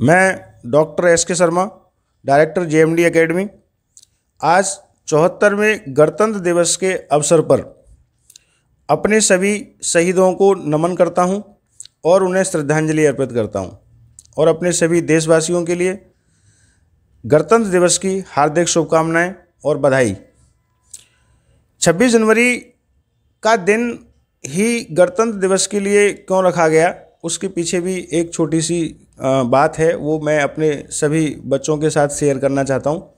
मैं doctor S K Sharma director J M D academy आज चौहत्तरवें गणतंत्र दिवस के अवसर पर अपने सभी शहीदों को नमन करता हूं और उन्हें श्रद्धांजलि अर्पित करता हूं और अपने सभी देशवासियों के लिए गणतंत्र दिवस की हार्दिक शुभकामनाएं और बधाई 26 जनवरी का दिन ही गणतंत्र दिवस के लिए क्यों रखा गया उसके पीछे भी एक छोटी सी बात है वो मैं अपने सभी बच्चों के साथ शेयर करना चाहता हूँ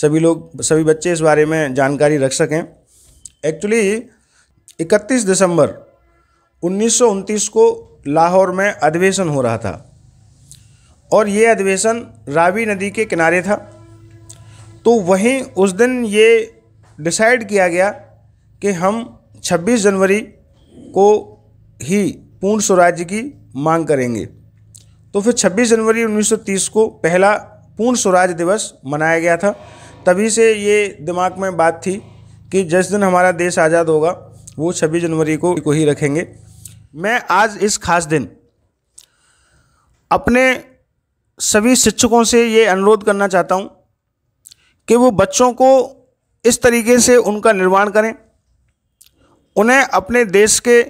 सभी लोग सभी बच्चे इस बारे में जानकारी रख सकें एक्चुअली 31 दिसंबर उन्नीस को लाहौर में अधिवेशन हो रहा था और ये अधिवेशन रावी नदी के किनारे था तो वहीं उस दिन ये डिसाइड किया गया कि हम 26 जनवरी को ही पूर्ण स्वराज्य की मांग करेंगे तो फिर 26 जनवरी 1930 को पहला पूर्ण स्वराज दिवस मनाया गया था तभी से ये दिमाग में बात थी कि जिस दिन हमारा देश आज़ाद होगा वो 26 जनवरी को को ही रखेंगे मैं आज इस खास दिन अपने सभी शिक्षकों से ये अनुरोध करना चाहता हूँ कि वो बच्चों को इस तरीके से उनका निर्माण करें उन्हें अपने देश के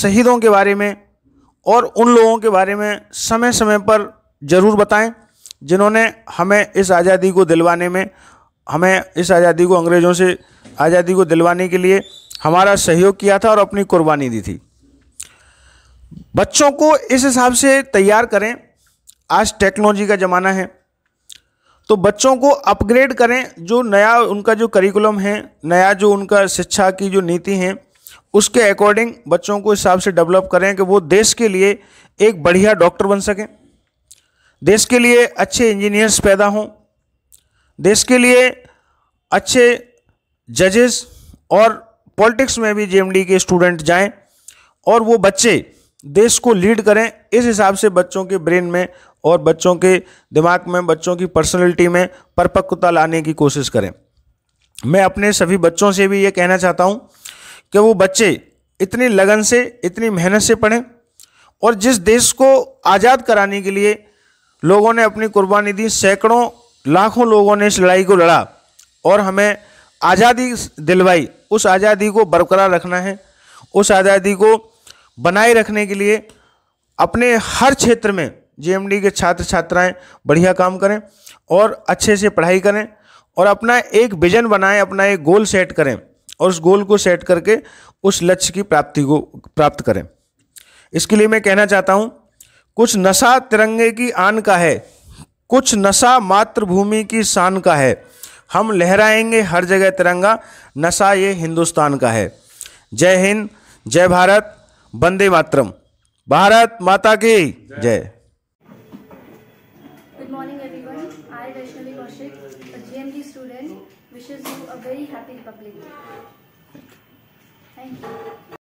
शहीदों के बारे में और उन लोगों के बारे में समय समय पर ज़रूर बताएं जिन्होंने हमें इस आज़ादी को दिलवाने में हमें इस आज़ादी को अंग्रेज़ों से आज़ादी को दिलवाने के लिए हमारा सहयोग किया था और अपनी कुर्बानी दी थी बच्चों को इस हिसाब से तैयार करें आज टेक्नोलॉजी का ज़माना है तो बच्चों को अपग्रेड करें जो नया उनका जो करिकुलम है नया जो उनका शिक्षा की जो नीति है उसके अकॉर्डिंग बच्चों को हिसाब से डेवलप करें कि वो देश के लिए एक बढ़िया डॉक्टर बन सकें देश के लिए अच्छे इंजीनियर्स पैदा हों देश के लिए अच्छे जजेस और पॉलिटिक्स में भी जेएमडी के स्टूडेंट जाएं और वो बच्चे देश को लीड करें इस हिसाब से बच्चों के ब्रेन में और बच्चों के दिमाग में बच्चों की पर्सनैलिटी में परपक्वता लाने की कोशिश करें मैं अपने सभी बच्चों से भी ये कहना चाहता हूँ कि वो बच्चे इतनी लगन से इतनी मेहनत से पढ़ें और जिस देश को आज़ाद कराने के लिए लोगों ने अपनी कुर्बानी दी सैकड़ों लाखों लोगों ने इस लड़ाई को लड़ा और हमें आज़ादी दिलवाई उस आज़ादी को बरकरार रखना है उस आज़ादी को बनाए रखने के लिए अपने हर क्षेत्र में जेएमडी के छात्र छात्राएं बढ़िया काम करें और अच्छे से पढ़ाई करें और अपना एक विजन बनाएं अपना एक गोल सेट करें और उस गोल को सेट करके उस लक्ष्य की प्राप्ति को प्राप्त करें इसके लिए मैं कहना चाहता हूँ कुछ नशा तिरंगे की आन का है कुछ नशा मातृभूमि की शान का है हम लहराएंगे हर जगह तिरंगा नशा ये हिंदुस्तान का है जय हिंद जय भारत वंदे मातरम भारत माता की जय wishes you a very happy Republic Day. Thank you.